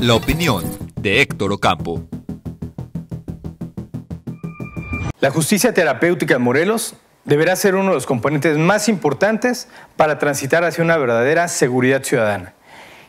La opinión de Héctor Ocampo. La justicia terapéutica en Morelos deberá ser uno de los componentes más importantes para transitar hacia una verdadera seguridad ciudadana.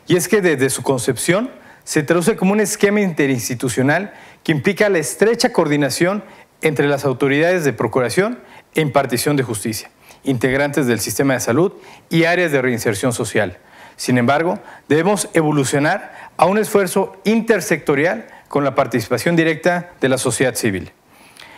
Y es que desde su concepción se traduce como un esquema interinstitucional que implica la estrecha coordinación entre las autoridades de procuración e impartición de justicia, integrantes del sistema de salud y áreas de reinserción social. Sin embargo, debemos evolucionar a un esfuerzo intersectorial con la participación directa de la sociedad civil.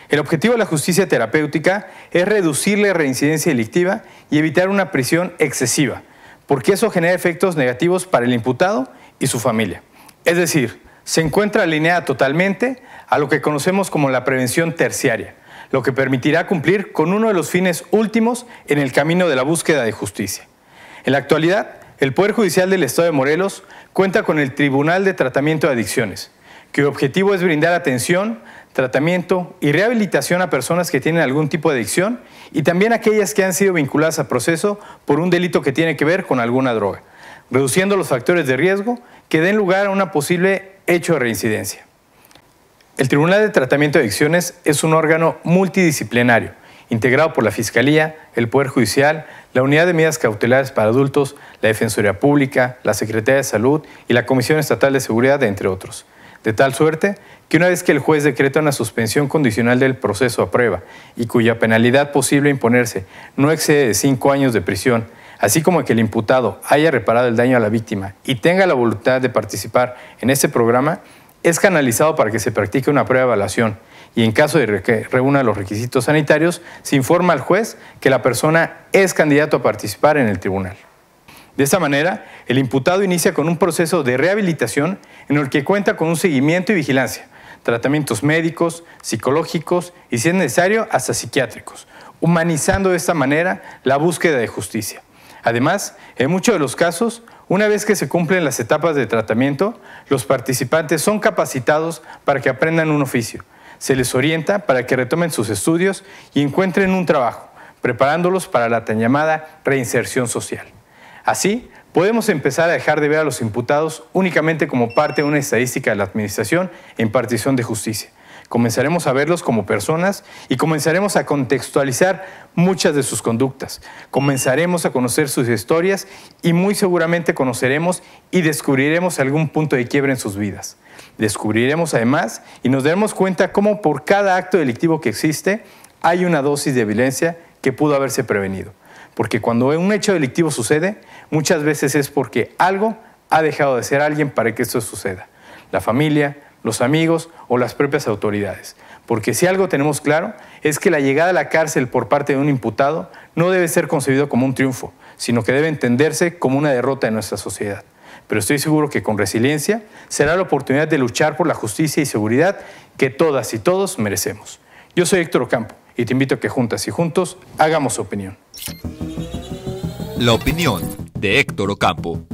El objetivo de la justicia terapéutica es reducir la reincidencia delictiva y evitar una prisión excesiva, porque eso genera efectos negativos para el imputado y su familia. Es decir, se encuentra alineada totalmente a lo que conocemos como la prevención terciaria, lo que permitirá cumplir con uno de los fines últimos en el camino de la búsqueda de justicia. En la actualidad, el Poder Judicial del Estado de Morelos cuenta con el Tribunal de Tratamiento de Adicciones, cuyo objetivo es brindar atención, tratamiento y rehabilitación a personas que tienen algún tipo de adicción y también aquellas que han sido vinculadas a proceso por un delito que tiene que ver con alguna droga, reduciendo los factores de riesgo que den lugar a un posible hecho de reincidencia. El Tribunal de Tratamiento de Adicciones es un órgano multidisciplinario integrado por la Fiscalía, el Poder Judicial, la Unidad de Medidas Cautelares para Adultos, la Defensoría Pública, la Secretaría de Salud y la Comisión Estatal de Seguridad, entre otros. De tal suerte que una vez que el juez decreta una suspensión condicional del proceso a prueba y cuya penalidad posible imponerse no excede de cinco años de prisión, así como que el imputado haya reparado el daño a la víctima y tenga la voluntad de participar en este programa, es canalizado para que se practique una prueba de evaluación y en caso de que reúna los requisitos sanitarios, se informa al juez que la persona es candidato a participar en el tribunal. De esta manera, el imputado inicia con un proceso de rehabilitación en el que cuenta con un seguimiento y vigilancia, tratamientos médicos, psicológicos y, si es necesario, hasta psiquiátricos, humanizando de esta manera la búsqueda de justicia. Además, en muchos de los casos, una vez que se cumplen las etapas de tratamiento, los participantes son capacitados para que aprendan un oficio, se les orienta para que retomen sus estudios y encuentren un trabajo, preparándolos para la tan llamada reinserción social. Así, podemos empezar a dejar de ver a los imputados únicamente como parte de una estadística de la Administración en partición de justicia, Comenzaremos a verlos como personas y comenzaremos a contextualizar muchas de sus conductas. Comenzaremos a conocer sus historias y muy seguramente conoceremos y descubriremos algún punto de quiebre en sus vidas. Descubriremos además y nos daremos cuenta cómo por cada acto delictivo que existe hay una dosis de violencia que pudo haberse prevenido. Porque cuando un hecho delictivo sucede, muchas veces es porque algo ha dejado de ser alguien para que esto suceda. La familia, los amigos o las propias autoridades. Porque si algo tenemos claro es que la llegada a la cárcel por parte de un imputado no debe ser concebido como un triunfo, sino que debe entenderse como una derrota de nuestra sociedad. Pero estoy seguro que con resiliencia será la oportunidad de luchar por la justicia y seguridad que todas y todos merecemos. Yo soy Héctor Ocampo y te invito a que juntas y juntos hagamos opinión. La opinión de Héctor Ocampo.